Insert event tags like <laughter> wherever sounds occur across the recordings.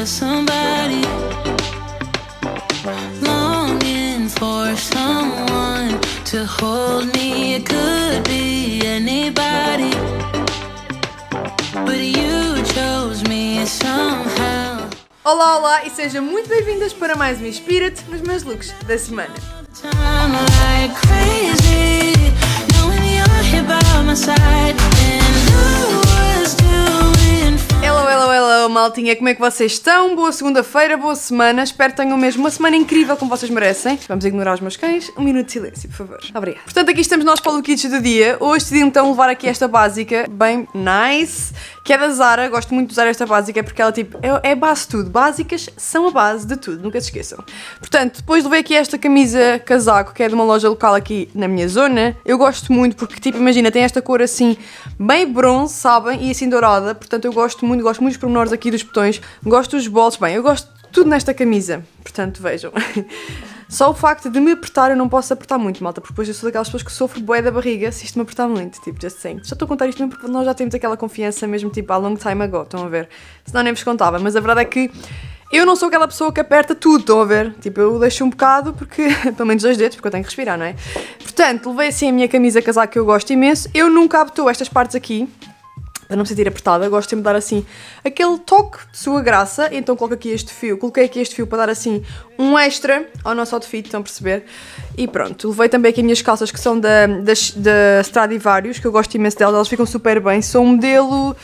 just somebody longing for someone to hold me. It could be anybody, but you chose me somehow. Olá, olá e sejam muito bem-vindas para mais um Inspira-te nos meus looks da semana. Time like crazy, Hello, hello, hello, maltinha, como é que vocês estão? Boa segunda-feira, boa semana, espero que tenham mesmo uma semana incrível como vocês merecem. Vamos ignorar os meus cães, um minuto de silêncio, por favor. Obrigada. Portanto, aqui estamos nós para o Kids do dia. Hoje decidi então levar aqui esta básica, bem nice, que é da Zara, gosto muito de usar esta básica porque ela tipo, é, é base de tudo, básicas são a base de tudo, nunca se esqueçam. Portanto, depois levei aqui esta camisa casaco, que é de uma loja local aqui na minha zona. Eu gosto muito porque tipo, imagina, tem esta cor assim, bem bronze, sabem, e assim dourada, portanto eu gosto muito gosto muito dos pormenores aqui dos botões, gosto dos bolsos, bem, eu gosto de tudo nesta camisa, portanto vejam. <laughs> Só o facto de me apertar, eu não posso apertar muito, malta, porque depois eu sou daquelas pessoas que sofro boé da barriga se isto me apertar muito, tipo, just saying. Só estou a contar isto mesmo porque nós já temos aquela confiança mesmo, tipo, há long time ago, estão a ver? Senão nem vos contava, mas a verdade é que eu não sou aquela pessoa que aperta tudo, estão a ver? Tipo, eu deixo um bocado, porque, <laughs> pelo menos dois dedos, porque eu tenho que respirar, não é? Portanto, levei assim a minha camisa casaco que eu gosto imenso, eu nunca aboto estas partes aqui, para não me sentir apertada, gosto sempre de dar assim aquele toque de sua graça, então coloco aqui este fio, coloquei aqui este fio para dar assim um extra ao nosso outfit, estão a perceber? E pronto, levei também aqui as minhas calças que são da, da, da Stradivarius, que eu gosto imenso delas, elas ficam super bem, são um modelo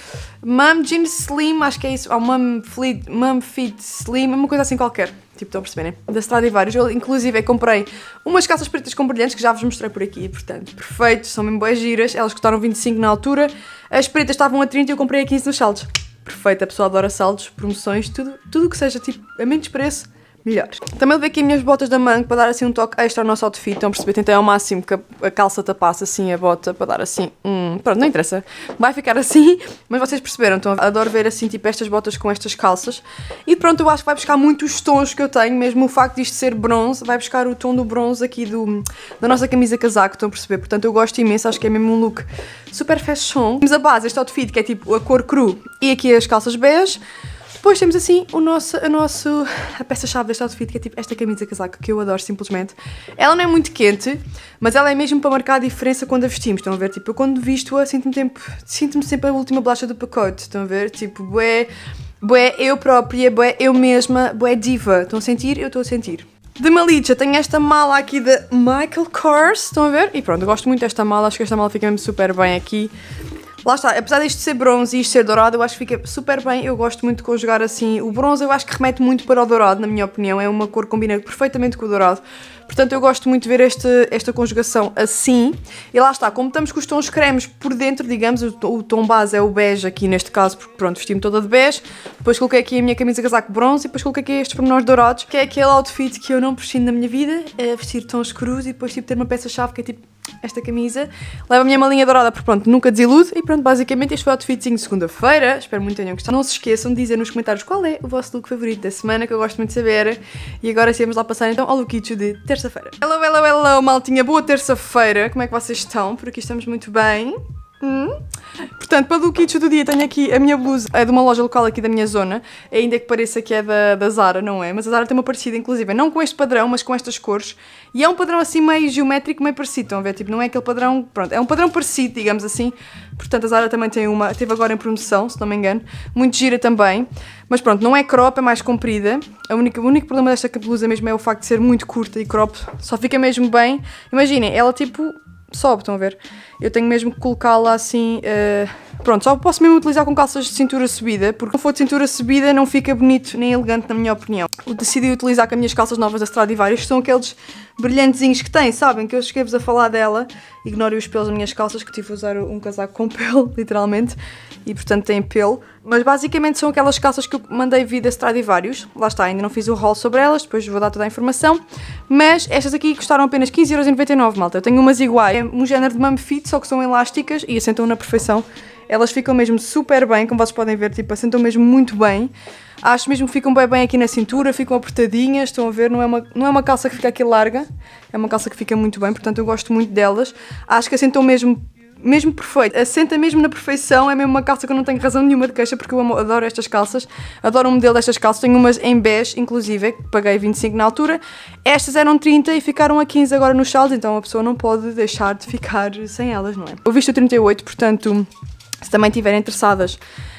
Mum jeans Slim, acho que é isso, ou Mum Fleet, Mum Feet Slim, uma coisa assim qualquer, tipo, estão a né? da Stradivarius. Eu, inclusive, eu comprei umas calças pretas com brilhantes que já vos mostrei por aqui, portanto, perfeito, são mesmo boas giras, elas custaram 25 na altura, as pretas estavam a 30 e eu comprei a 15 nos saldos. Perfeito, a pessoa adora saldos, promoções, tudo o tudo que seja, tipo, a menos preço, melhor. Também levei aqui as minhas botas da manga para dar assim um toque extra ao nosso outfit, estão a perceber? Tentei ao máximo que a calça tapasse assim a bota para dar assim um... Pronto, não interessa. Vai ficar assim, <laughs> mas vocês perceberam, então adoro ver assim tipo estas botas com estas calças. E pronto, eu acho que vai buscar muito os tons que eu tenho, mesmo o facto disto ser bronze, vai buscar o tom do bronze aqui do, da nossa camisa casaco, estão a perceber? Portanto, eu gosto imenso, acho que é mesmo um look super fashion. Temos a base, este outfit que é tipo a cor cru e aqui as calças bege depois temos assim o nosso, a, nosso, a peça-chave deste outfit, que é tipo esta camisa casaco que eu adoro simplesmente. Ela não é muito quente, mas ela é mesmo para marcar a diferença quando a vestimos. Estão a ver? Tipo, eu quando visto-a sinto-me sinto, sempre a última bolacha do pacote. Estão a ver? Tipo, bué, bué eu própria, bué eu mesma, bué diva. Estão a sentir? Eu estou a sentir. De Malicha tenho esta mala aqui da Michael Kors, estão a ver? E pronto, gosto muito desta mala, acho que esta mala fica mesmo super bem aqui. Lá está, apesar deste ser bronze e isto ser dourado, eu acho que fica super bem. Eu gosto muito de conjugar assim. O bronze eu acho que remete muito para o dourado, na minha opinião. É uma cor que combina perfeitamente com o dourado. Portanto, eu gosto muito de ver este, esta conjugação assim. E lá está, como estamos com os tons cremes por dentro, digamos, o, o tom base é o bege aqui neste caso, porque pronto, vesti-me toda de bege. Depois coloquei aqui a minha camisa casaco bronze e depois coloquei aqui estes pormenores dourados, que é aquele outfit que eu não prescindo na minha vida, é vestir tons cruz e depois tipo ter uma peça-chave que é tipo esta camisa. Leva a minha malinha dourada, porque pronto, nunca desilude. E pronto, basicamente este foi o outfitzinho de segunda-feira. Espero muito que tenham gostado. Não se esqueçam de dizer nos comentários qual é o vosso look favorito da semana, que eu gosto muito de saber. E agora sim, vamos lá passar então ao lookito de terça-feira. Hello, hello, hello, maltinha. Boa terça-feira. Como é que vocês estão? Por aqui estamos muito bem. Hum? Portanto, para o kitsch do dia, tenho aqui a minha blusa, é de uma loja local aqui da minha zona, é ainda que pareça que é da, da Zara, não é? Mas a Zara tem uma parecida, inclusive, não com este padrão, mas com estas cores. E é um padrão assim meio geométrico, meio parecido, estão a ver? Tipo, não é aquele padrão, pronto, é um padrão parecido, digamos assim. Portanto, a Zara também tem uma, teve agora em promoção, se não me engano, muito gira também. Mas pronto, não é crop, é mais comprida. A única, o único problema desta blusa mesmo é o facto de ser muito curta e crop, só fica mesmo bem. Imaginem, ela tipo sobe, estão a ver? Eu tenho mesmo que colocá-la assim uh, Pronto, só posso mesmo utilizar com calças de cintura subida, porque se for de cintura subida não fica bonito nem elegante, na minha opinião. decidi utilizar com as minhas calças novas da Stradivarius, que são aqueles brilhantezinhos que têm, sabem? Que eu cheguei-vos a falar dela. Ignorem os pelos das minhas calças, que tive a usar um casaco com <laughs> pelo, literalmente, e portanto tem pelo. Mas basicamente são aquelas calças que eu mandei vir da Stradivarius. Lá está, ainda não fiz o haul sobre elas, depois vou dar toda a informação. Mas estas aqui custaram apenas 15,99€, malta. Eu tenho umas iguais, é um género de mum fit, só que são elásticas e assentam na perfeição elas ficam mesmo super bem, como vocês podem ver, tipo, assentam mesmo muito bem. Acho mesmo que ficam bem, bem aqui na cintura, ficam apertadinhas, estão a ver, não é, uma, não é uma calça que fica aqui larga, é uma calça que fica muito bem, portanto eu gosto muito delas. Acho que assentam mesmo mesmo perfeito, assenta mesmo na perfeição, é mesmo uma calça que eu não tenho razão nenhuma de queixa porque eu amo, adoro estas calças, adoro o modelo destas calças, tenho umas em bege, inclusive, que paguei 25 na altura, estas eram 30 e ficaram a 15 agora nos saldos, então a pessoa não pode deixar de ficar sem elas, não é? Eu visto 38, portanto se também estiverem interessadas.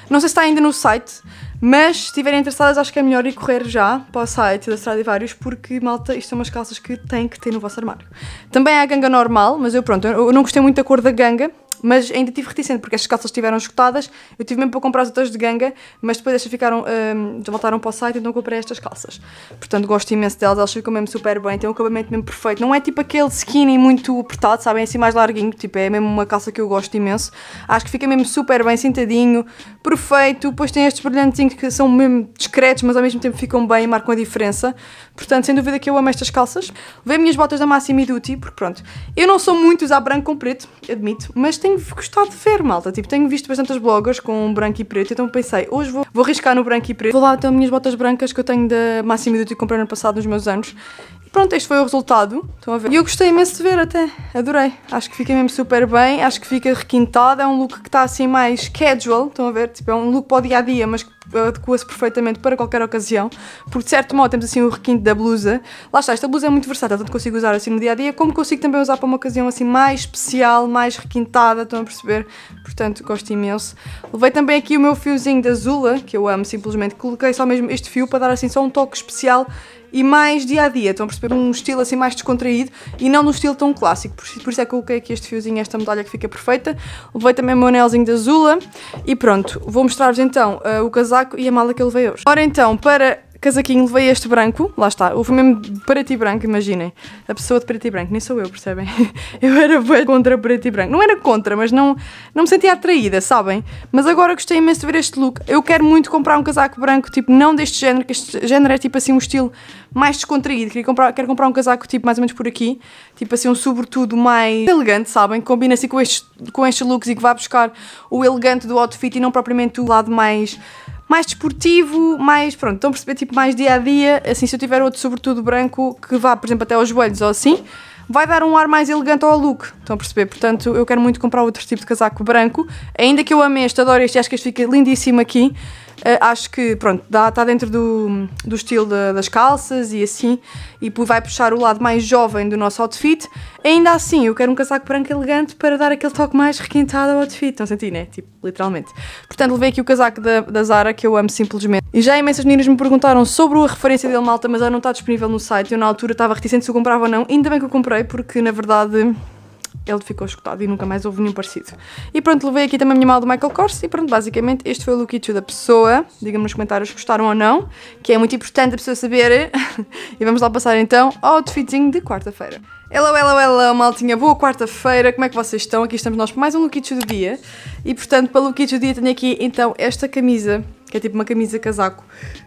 Não sei se está ainda no site, mas se estiverem interessadas, acho que é melhor ir correr já para o site da Stradivarius, porque, malta, isto são umas calças que têm que ter no vosso armário. Também há a ganga normal, mas eu, pronto, eu não gostei muito da cor da ganga, mas ainda tive reticente, porque estas calças estiveram esgotadas. Eu tive mesmo para comprar as outras de ganga, mas depois estas ficaram, um, voltaram para o site, então comprei estas calças. Portanto, gosto imenso delas, elas ficam mesmo super bem, têm um acabamento mesmo perfeito. Não é tipo aquele skinny muito apertado, sabem? Assim mais larguinho, tipo, é mesmo uma calça que eu gosto imenso. Acho que fica mesmo super bem sentadinho, perfeito. Depois tem estes brilhantinhos que são mesmo discretos, mas ao mesmo tempo ficam bem e marcam a diferença. Portanto, sem dúvida que eu amo estas calças. Vê minhas botas da Massimi Duty, porque pronto, eu não sou muito usar branco com preto, admito, mas tenho gostado de ver, malta. Tipo, tenho visto bastantes blogs com branco e preto, então pensei, hoje vou, vou arriscar no branco e preto. Vou lá ter minhas botas brancas que eu tenho da máximo Duty que comprei no ano passado, nos meus anos, Pronto, este foi o resultado, estão a ver. E eu gostei imenso de ver até, adorei. Acho que fica mesmo super bem, acho que fica requintado, é um look que está assim mais casual, estão a ver, tipo, é um look para o dia a -dia, mas que adequa-se perfeitamente para qualquer ocasião, porque de certo modo temos assim o requinte da blusa. Lá está, esta blusa é muito versátil, tanto consigo usar assim no dia a dia, como consigo também usar para uma ocasião assim mais especial, mais requintada, estão a perceber? Portanto, gosto imenso. Levei também aqui o meu fiozinho da Zula, que eu amo simplesmente, coloquei só mesmo este fio para dar assim só um toque especial e mais dia a dia. Estão a perceber um estilo assim mais descontraído e não no estilo tão clássico. Por, isso é que eu coloquei aqui este fiozinho, esta medalha que fica perfeita. Levei também o meu anelzinho de azula e pronto. Vou mostrar-vos então uh, o casaco e a mala que eu levei hoje. Ora então, para casaquinho, levei este branco, lá está, o mesmo preto e branco, imaginem. A pessoa de preto e branco, nem sou eu, percebem? <laughs> Eu era contra preto e branco. Não era contra, mas não, não me sentia atraída, sabem? Mas agora gostei imenso de ver este look. Eu quero muito comprar um casaco branco, tipo, não deste género, que este género é tipo assim um estilo mais descontraído. Queria comprar, quero comprar um casaco tipo mais ou menos por aqui, tipo assim um sobretudo mais elegante, sabem? Combina assim com estes, com estes looks e que vai buscar o elegante do outfit e não propriamente o lado mais mais desportivo, mais. Pronto, estão a perceber? Tipo, mais dia a dia. Assim, se eu tiver outro sobretudo branco que vá, por exemplo, até aos joelhos ou assim, vai dar um ar mais elegante ao look. Estão a perceber? Portanto, eu quero muito comprar outro tipo de casaco branco. Ainda que eu ame este, adoro este, acho que este fica lindíssimo aqui. Eh, acho que, pronto, está dentro do, do estilo de, das calças e assim, e vai puxar o lado mais jovem do nosso outfit. Ainda assim, eu quero um casaco branco elegante para dar aquele toque mais requintado ao outfit. Estão sentindo, né? Tipo, literalmente. Portanto, levei aqui o casaco da, da Zara, que eu amo simplesmente. E já imensas meninas me perguntaram sobre a referência dele, malta, mas ela não está disponível no site. Eu, na altura, estava reticente se eu comprava ou não. Ainda bem que eu comprei, porque, na verdade ele ficou escutado e nunca mais houve nenhum parecido. E pronto, levei aqui também a minha mala do Michael Kors e pronto, basicamente este foi o lookito da pessoa. Digam-me nos comentários se gostaram ou não, que é muito importante a pessoa saber. <laughs> e vamos lá passar então ao outfitzinho de quarta-feira. Hello, hello, hello, maltinha, boa quarta-feira, como é que vocês estão? Aqui estamos nós para mais um lookito do dia. E portanto, para o lookito do dia tenho aqui então esta camisa que é tipo uma camisa casaco,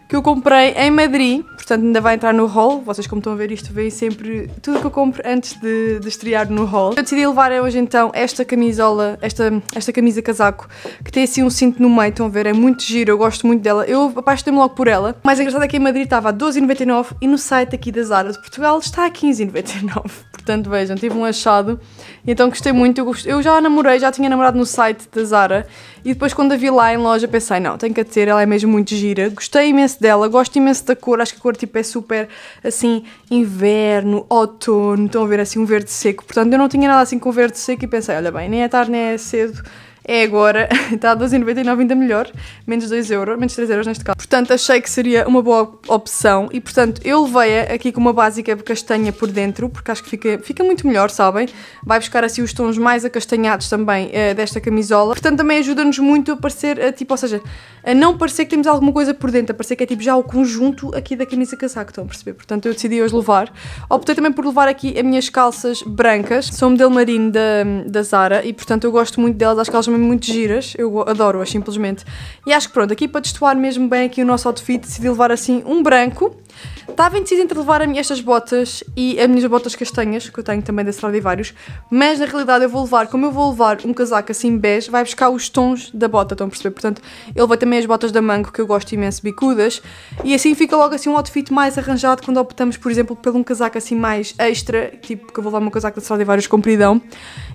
que eu comprei em Madrid, portanto ainda vai entrar no haul. Vocês, como estão a ver isto, veem sempre tudo que eu compro antes de, de estrear no haul. Eu decidi levar hoje então esta camisola, esta, esta camisa casaco, que tem assim um cinto no meio, estão a ver, é muito giro, eu gosto muito dela. Eu apaixonei-me logo por ela. O mais engraçado é que em Madrid estava a 12,99 e no site aqui da Zara de Portugal está a 15,99 portanto vejam, tive um achado. Então gostei muito, eu, já namorei, já tinha namorado no site da Zara e depois quando a vi lá em loja pensei, não, tenho que a ter, ela é mesmo muito gira. Gostei imenso dela, gosto imenso da cor, acho que a cor tipo é super assim, inverno, outono, estão a ver assim um verde seco. Portanto eu não tinha nada assim com verde seco e pensei, olha bem, nem é tarde nem é cedo é agora, <laughs> está a 12,99 ainda melhor, menos 2€, euros, menos 3€ euros neste caso. Portanto, achei que seria uma boa opção e, portanto, eu levei-a aqui com uma básica castanha por dentro, porque acho que fica, fica muito melhor, sabem? Vai buscar assim os tons mais acastanhados também eh, desta camisola. Portanto, também ajuda-nos muito a parecer, eh, tipo, ou seja, a não parecer que temos alguma coisa por dentro, a parecer que é tipo já o conjunto aqui da camisa casaco, estão a perceber? Portanto, eu decidi hoje levar. Optei também por levar aqui as minhas calças brancas, são modelo marinho da, da Zara e, portanto, eu gosto muito delas, acho que elas me mesmo muito giras, eu adoro-as simplesmente. E acho que pronto, aqui para destoar mesmo bem aqui o nosso outfit, decidi levar assim um branco. Estava indeciso entre levar a minha, estas botas e as minhas botas castanhas, que eu tenho também da Stradivarius, mas na realidade eu vou levar, como eu vou levar um casaco assim bege, vai buscar os tons da bota, estão a perceber? Portanto, ele vai também as botas da Mango, que eu gosto imenso, bicudas, e assim fica logo assim um outfit mais arranjado quando optamos, por exemplo, por um casaco assim mais extra, tipo que eu vou levar um casaco da Stradivarius compridão,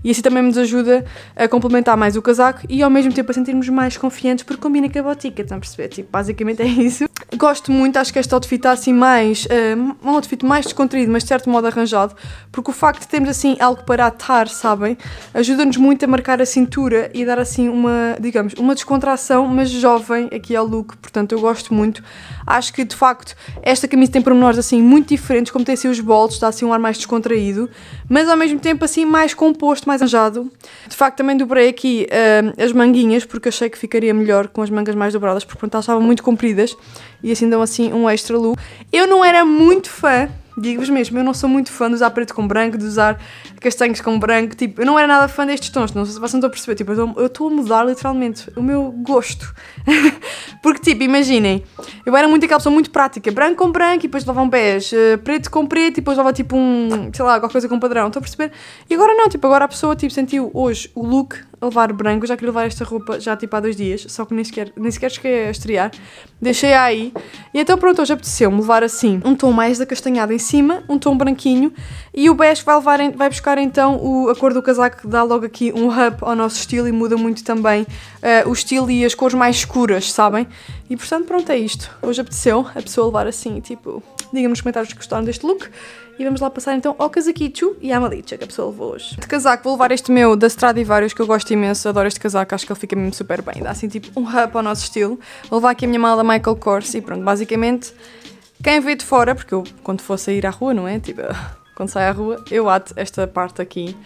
e assim também nos ajuda a complementar mais o casaco e ao mesmo tempo a sentirmos mais confiantes porque combina com a botica, estão a perceber? Tipo, basicamente é isso. Gosto muito, acho que este outfit está assim mais. Uh, um outfit mais descontraído, mas de certo modo arranjado, porque o facto de termos assim algo para atar, sabem? Ajuda-nos muito a marcar a cintura e dar assim uma, digamos, uma descontração, mas jovem aqui ao look, portanto eu gosto muito. Acho que de facto esta camisa tem pormenores assim muito diferentes, como tem assim os bolsos, dá assim um ar mais descontraído, mas ao mesmo tempo assim mais composto, mais mais anjado. De facto, também dobrei aqui uh, as manguinhas, porque achei que ficaria melhor com as mangas mais dobradas, porque pronto, elas estavam muito compridas e assim dão assim um extra look. Eu não era muito fã Digo-vos mesmo, eu não sou muito fã de usar preto com branco, de usar castanhos com branco, tipo, eu não era nada fã destes tons, não sei se vocês estão a perceber, tipo, eu estou a mudar literalmente o meu gosto. <laughs> Porque, tipo, imaginem, eu era muito aquela pessoa muito prática, branco com branco e depois lavam um eh, preto com preto e depois levava tipo um, sei lá, qualquer coisa com padrão, estão a perceber? E agora não, tipo, agora a pessoa tipo, sentiu hoje o look levar branco, já queria levar esta roupa já tipo há dois dias, só que nem sequer, nem sequer cheguei a estrear, deixei aí. E então pronto, hoje apeteceu-me levar assim um tom mais acastanhado em cima, um tom branquinho, e o Beige vai, levar, vai buscar então o, a cor do casaco que dá logo aqui um hub ao nosso estilo e muda muito também uh, o estilo e as cores mais escuras, sabem? E portanto pronto, é isto. Hoje apeteceu a pessoa levar assim, tipo, digam-me nos comentários que gostaram deste look e vamos lá passar então ao casaquicho e à malicha que a pessoa levou hoje. De casaco, vou levar este meu da Stradivarius que eu gosto imenso, adoro este casaco, acho que ele fica mesmo super bem, dá assim tipo um rap ao nosso estilo. Vou levar aqui a minha mala Michael Kors e pronto, basicamente quem vê de fora, porque eu quando for sair à rua, não é? Tipo, quando sai à rua, eu ato esta parte aqui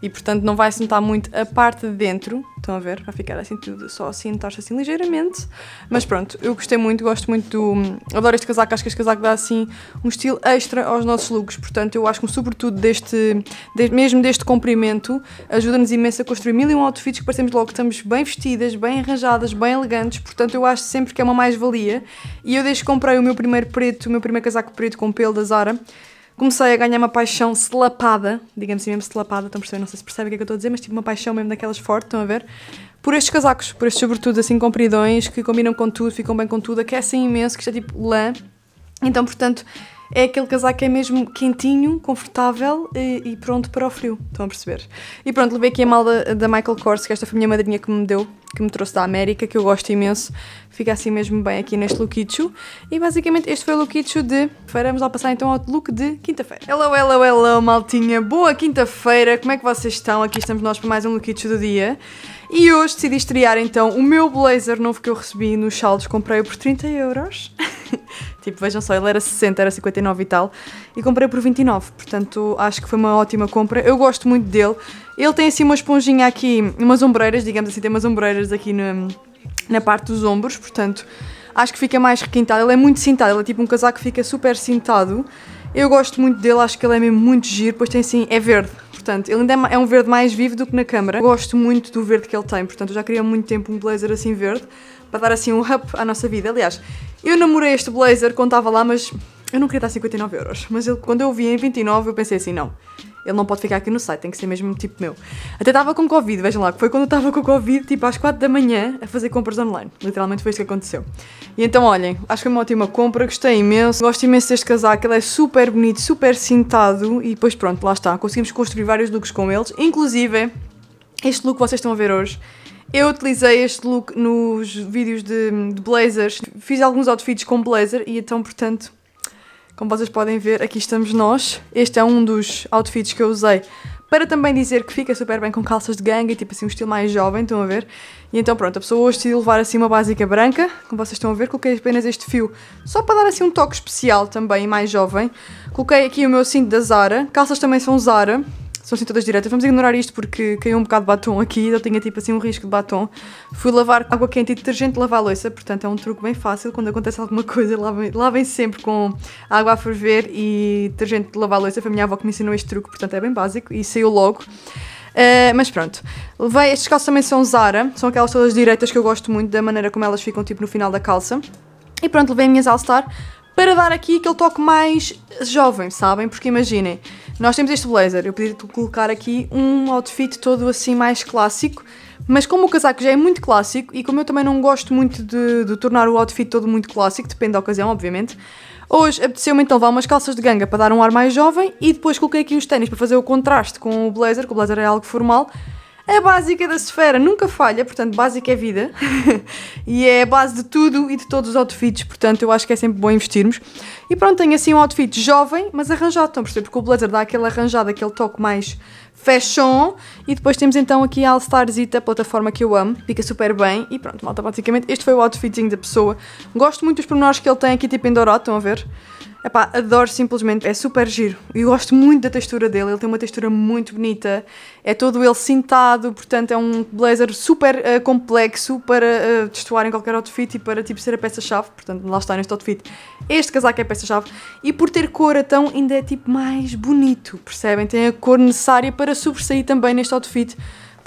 e portanto não vai se notar muito a parte de dentro, estão a ver? Vai ficar assim tudo só assim, torce assim ligeiramente, mas pronto, eu gostei muito, gosto muito do... adoro este casaco, acho que este casaco dá assim um estilo extra aos nossos looks, portanto eu acho que sobretudo deste, de, mesmo deste comprimento, ajuda-nos imenso a construir mil e um outfits que parecemos logo que estamos bem vestidas, bem arranjadas, bem elegantes, portanto eu acho sempre que é uma mais-valia e eu desde que comprei o meu primeiro preto, o meu primeiro casaco preto com pelo da Zara, comecei a ganhar uma paixão selapada, digamos assim mesmo selapada, estão a perceber? Não sei se percebem o que é que eu estou a dizer, mas tive tipo uma paixão mesmo daquelas forte, estão a ver? Por estes casacos, por estes sobretudo assim compridões, que combinam com tudo, ficam bem com tudo, aquecem imenso, que isto é tipo lã. Então, portanto, é aquele casaco que é mesmo quentinho, confortável e, e, pronto para o frio, estão a perceber? E pronto, levei aqui a malda da Michael Kors, que esta foi a minha madrinha que me deu, que me trouxe da América, que eu gosto imenso, fica assim mesmo bem aqui neste lookicho. E basicamente este foi o lookicho de... Vamos lá passar então ao look de quinta-feira. Hello, hello, hello, maltinha, boa quinta-feira, como é que vocês estão? Aqui estamos nós para mais um lookicho do dia. E hoje decidi estrear então o meu blazer novo que eu recebi nos saldos, comprei-o por 30 euros. <laughs> Tipo, vejam só, ele era 60, era 59 e tal. E comprei por 29, portanto acho que foi uma ótima compra. Eu gosto muito dele. Ele tem assim uma esponjinha aqui, umas ombreiras, digamos assim, tem umas ombreiras aqui na, na parte dos ombros, portanto acho que fica mais requintado. Ele é muito cintado, ele é tipo um casaco que fica super cintado. Eu gosto muito dele, acho que ele é mesmo muito giro, pois tem assim, é verde, portanto, ele ainda é, é um verde mais vivo do que na câmara. Gosto muito do verde que ele tem, portanto, eu já queria há muito tempo um blazer assim verde para dar assim um up à nossa vida. Aliás, eu namorei este blazer quando estava lá, mas eu não queria dar 59 euros. Mas ele, quando eu vi em 29, eu pensei assim, não, ele não pode ficar aqui no site, tem que ser mesmo tipo meu. Até estava com Covid, vejam lá, que foi quando eu estava com Covid, tipo às 4 da manhã, a fazer compras online. Literalmente foi isso que aconteceu. E então, olhem, acho que foi uma ótima compra, gostei imenso, gosto imenso deste casaco, ele é super bonito, super cintado e depois pronto, lá está, conseguimos construir vários looks com eles, inclusive este look que vocês estão a ver hoje eu utilizei este look nos vídeos de, de blazers. Fiz alguns outfits com blazer e então, portanto, como vocês podem ver, aqui estamos nós. Este é um dos outfits que eu usei para também dizer que fica super bem com calças de ganga e tipo assim um estilo mais jovem, estão a ver? E então pronto, a pessoa hoje decidiu levar assim uma básica branca, como vocês estão a ver, coloquei apenas este fio só para dar assim um toque especial também, mais jovem. Coloquei aqui o meu cinto da Zara, calças também são Zara, são assim todas diretas. Vamos ignorar isto porque caiu um bocado de batom aqui, eu tinha tipo assim um risco de batom. Fui lavar água quente e detergente lavar a louça, portanto é um truque bem fácil. Quando acontece alguma coisa, lavem, lavem sempre com água a ferver e detergente de lavar a louça. Foi a minha avó que me ensinou este truque, portanto é bem básico e saiu logo. Uh, mas pronto, levei. Estes calços também são Zara, são aquelas todas direitas que eu gosto muito, da maneira como elas ficam tipo no final da calça. E pronto, levei a minhas All Star para dar aqui aquele toque mais jovem, sabem? Porque imaginem, nós temos este blazer, eu pedi-te colocar aqui um outfit todo assim mais clássico, mas como o casaco já é muito clássico e como eu também não gosto muito de, de tornar o outfit todo muito clássico, depende da ocasião, obviamente, hoje apeteceu-me então levar umas calças de ganga para dar um ar mais jovem e depois coloquei aqui os ténis para fazer o contraste com o blazer, que o blazer é algo formal, a básica da esfera nunca falha, portanto, básica é vida. <laughs> e é a base de tudo e de todos os outfits, portanto, eu acho que é sempre bom investirmos. E pronto, tenho assim um outfit jovem, mas arranjado, estão a perceber? Porque o blazer dá aquele arranjado, aquele toque mais fashion. E depois temos então aqui a All Starzita, a plataforma que eu amo, fica super bem. E pronto, malta, basicamente, este foi o outfitzinho da pessoa. Gosto muito dos pormenores que ele tem aqui, tipo em Doró, estão a ver? Epá, adoro simplesmente, é super giro. E gosto muito da textura dele, ele tem uma textura muito bonita. É todo ele cintado, portanto é um blazer super uh, complexo para uh, eh, testuar em qualquer outfit e para tipo ser a peça-chave. Portanto, lá está neste outfit. Este casaco é a peça-chave. E por ter cor então ainda é tipo mais bonito, percebem? Tem a cor necessária para sobressair também neste outfit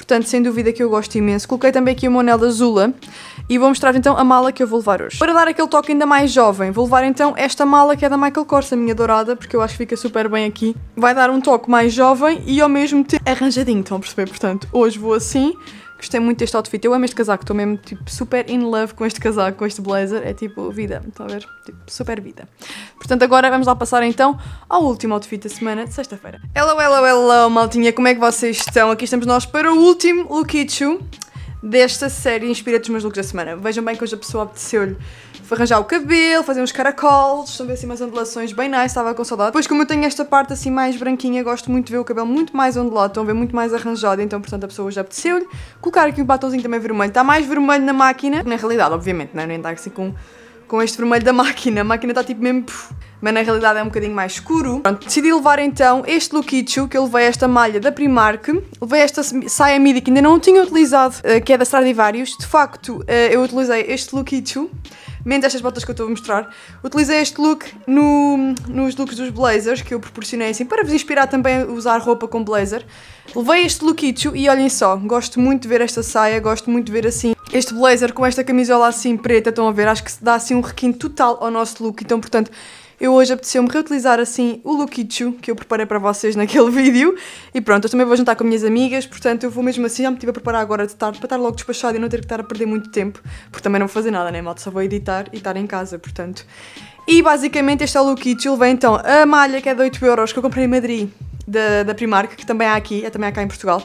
portanto, sem dúvida que eu gosto imenso. Coloquei também aqui o meu anel da Zula e vou mostrar então a mala que eu vou levar hoje. Para dar aquele toque ainda mais jovem, vou levar então esta mala que é da Michael Kors, a minha dourada, porque eu acho que fica super bem aqui. Vai dar um toque mais jovem e ao mesmo tempo arranjadinho, estão a perceber? Portanto, hoje vou assim, Gostei muito deste outfit. Eu amo este casaco. Estou mesmo tipo, super in love com este casaco, com este blazer. É tipo vida. está a ver? Tipo, super vida. Portanto, agora vamos lá passar então ao último outfit da semana de sexta-feira. Hello, hello, hello, maltinha. Como é que vocês estão? Aqui estamos nós para o último Lookichu desta série Inspira-te os meus looks da semana. Vejam bem que hoje a pessoa apeteceu lhe arranjar o cabelo, fazer uns caracoles, também assim umas ondulações bem nice, estava com saudade. Depois como eu tenho esta parte assim mais branquinha, gosto muito de ver o cabelo muito mais ondulado, estão a ver muito mais arranjado, então portanto a pessoa já apeteceu-lhe. Colocar aqui um batonzinho também vermelho, está mais vermelho na máquina, na realidade obviamente, não é? nem está assim com com este vermelho da máquina. A máquina está tipo mesmo... mas na realidade é um bocadinho mais escuro. Pronto, decidi levar então este lookichu, que eu levei esta malha da Primark. Levei esta saia midi que ainda não tinha utilizado, eh, que é da Stradivarius. De facto, eh, eu utilizei este lookichu menos estas botas que eu estou a mostrar. Utilizei este look no, nos looks dos blazers que eu proporcionei assim para vos inspirar também a usar roupa com blazer. Levei este lookicho e olhem só, gosto muito de ver esta saia, gosto muito de ver assim este blazer com esta camisola assim preta, estão a ver? Acho que dá assim um requinte total ao nosso look, então portanto eu hoje apeteceu-me reutilizar assim o Lukichu que eu preparei para vocês naquele <laughs> vídeo. E pronto, eu também vou juntar com minhas amigas, portanto eu vou mesmo assim, já me estive a preparar agora de tarde para estar logo despachado e não ter que estar a perder muito tempo, porque também não vou fazer nada, né, malta? Só vou editar e estar em casa, portanto. E basicamente este é o Lukichu, ele vem então a malha que é de 8€ que eu comprei em Madrid, da, da Primark, que também há aqui, é também há cá em Portugal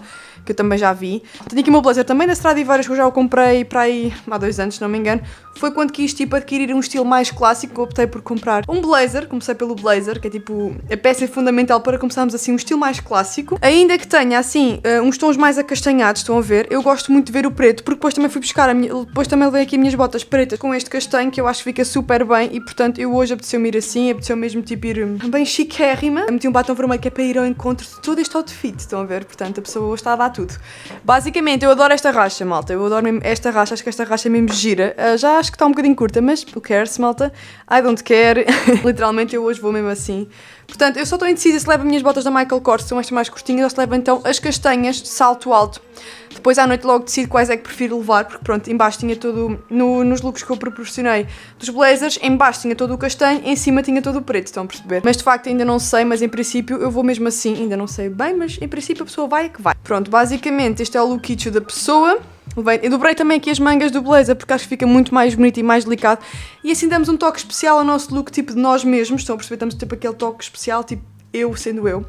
que eu também já vi. Tenho aqui o meu blazer também da Stradivarius, que eu já o comprei para aí há dois anos, se não me engano. Foi quando quis tipo, adquirir um estilo mais clássico que optei por comprar um blazer. Comecei pelo blazer, que é tipo a peça é fundamental para começarmos assim um estilo mais clássico. Ainda que tenha assim eh, uns tons mais acastanhados, estão a ver? Eu gosto muito de ver o preto, porque depois também fui buscar, minha... depois também levei aqui as minhas botas pretas com este castanho, que eu acho que fica super bem. E portanto, eu hoje apeteceu-me ir assim, apeteceu mesmo tipo ir hum, bem chiquérrima. meti um batom vermelho que é para ir ao encontro de todo este outfit, estão a ver? Portanto, a pessoa hoje está a dar tudo. Basicamente, eu adoro esta racha, malta. Eu adoro mesmo esta racha, acho que esta racha é mesmo gira. Uh, já acho que está um bocadinho curta, mas who cares, malta? I don't care. <laughs> Literalmente, eu hoje vou mesmo assim Portanto, eu só estou indecisa se levo as minhas botas da Michael Kors, são estas mais curtinhas, ou se levo então as castanhas de salto alto. Depois à noite logo decido quais é que prefiro levar, porque pronto, embaixo tinha todo, no, nos looks que eu proporcionei dos blazers, embaixo tinha todo o castanho, em cima tinha todo o preto, estão a perceber? Mas de facto ainda não sei, mas em princípio eu vou mesmo assim, ainda não sei bem, mas em princípio a pessoa vai é que vai. Pronto, basicamente este é o look da pessoa. Bem, eu dobrei também aqui as mangas do blazer porque acho que fica muito mais bonito e mais delicado. E assim damos um toque especial ao nosso look, tipo de nós mesmos. Estão a perceber? estamos tipo aquele toque especial, tipo eu sendo eu.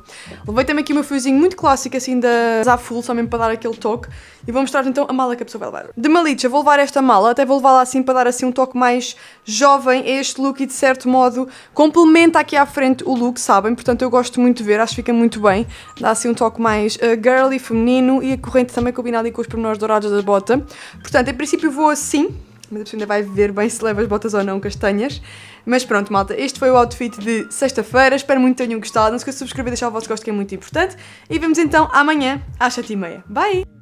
Levei também aqui o meu fiozinho muito clássico, assim, da Zaful, só mesmo para dar aquele toque. E vou mostrar então a mala que a pessoa vai levar. De malicha, vou levar esta mala, até vou levá-la assim para dar assim um toque mais jovem a este look e de certo modo complementa aqui à frente o look, sabem? Portanto, eu gosto muito de ver, acho que fica muito bem. Dá assim um toque mais uh, girly, feminino e a corrente também combina ali com os pormenores dourados da bota. Portanto, em princípio vou assim, mas a pessoa ainda vai ver bem se leva as botas ou não castanhas. Mas pronto, malta, este foi o outfit de sexta-feira. Espero muito que tenham gostado. Não se esqueçam de subscrever e deixar o vosso gosto que é muito importante. E vemos então amanhã às 7h30. Bye!